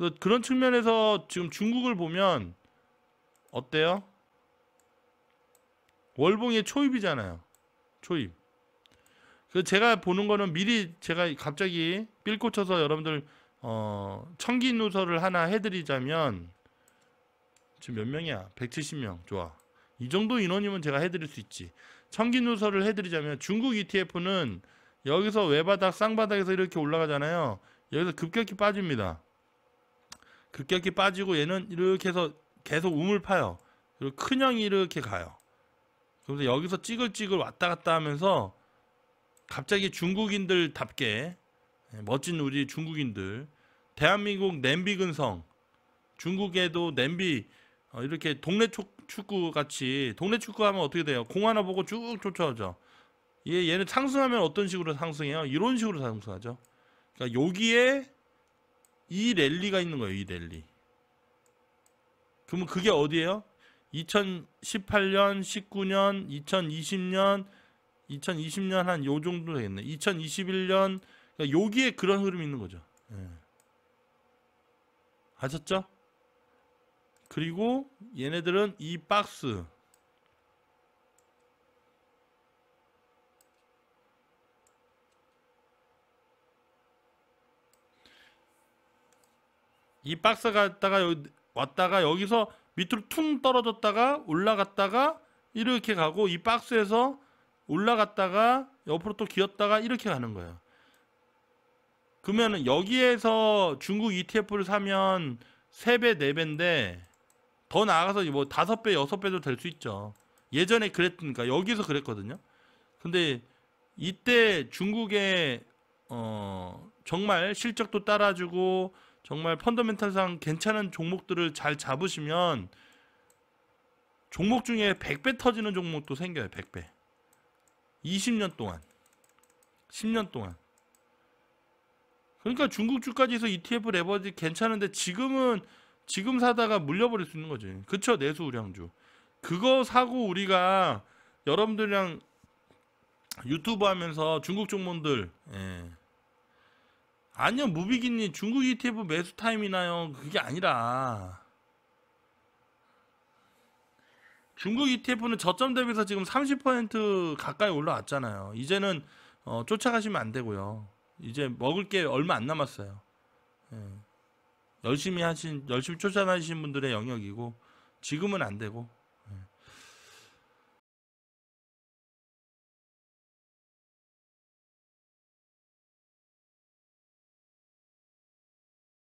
그래서 그런 측면에서 지금 중국을 보면 어때요? 월봉의 초입이잖아요. 초입. 그 제가 보는 거는 미리 제가 갑자기 삘꽂혀서 여러분들 어 청기 누설을 하나 해드리자면 지금 몇 명이야? 170명. 좋아. 이 정도 인원이면 제가 해드릴 수 있지. 청기 누설을 해드리자면 중국 ETF는 여기서 외바닥 쌍바닥에서 이렇게 올라가잖아요. 여기서 급격히 빠집니다. 급격히 빠지고 얘는 이렇게 해서 계속 우물 파요. 그리고 큰형이 이렇게 가요. 그래서 여기서 찌글찌글 왔다 갔다 하면서 갑자기 중국인들답게 예, 멋진 우리 중국인들 대한민국 냄비 근성 중국에도 냄비 어, 이렇게 동네 축구 같이 동네 축구 하면 어떻게 돼요? 공 하나 보고 쭉 쫓아오죠. 얘 얘는 상승하면 어떤 식으로 상승해요? 이런 식으로 상승하죠. 그러니까 여기에 이 랠리가 있는 거예요. 이 랠리. 그러면 그게 어디예요? 2018년, 19년, 2020년, 2020년 한 요 정도 되겠네. 2021년 그러니까 여기에 그런 흐름이 있는 거죠. 예. 아셨죠? 그리고 얘네들은 이 박스 이 박스 갔다가 여기, 왔다가 여기서 밑으로 퉁 떨어졌다가 올라갔다가 이렇게 가고 이 박스에서 올라갔다가 옆으로 또 기었다가 이렇게 가는 거예요. 그러면 여기에서 중국 ETF를 사면 3배, 4배인데 더 나아가서 뭐 5배, 6배도 될 수 있죠. 예전에 그랬으니까 여기서 그랬거든요. 근데 이때 중국의 어 정말 실적도 따라주고 정말 펀더멘탈상 괜찮은 종목들을 잘 잡으시면 종목 중에 100배 터지는 종목도 생겨요. 100배. 20년 동안. 10년 동안. 그러니까 중국 주까지 해서 ETF 레버지 괜찮은데 지금은 지금 사다가 물려버릴 수 있는 거지. 그쵸? 내수 우량주. 그거 사고 우리가 여러분들이랑 유튜브 하면서 중국 종목들 예. 아니요, 무비기님 중국 ETF 매수 타임이나요? 그게 아니라 중국 ETF는 저점 대비해서 지금 30% 가까이 올라왔잖아요. 이제는 어, 쫓아가시면 안 되고요. 이제 먹을 게 얼마 안 남았어요. 예. 열심히 하신 열심히 쫓아다니신 분들의 영역이고 지금은 안 되고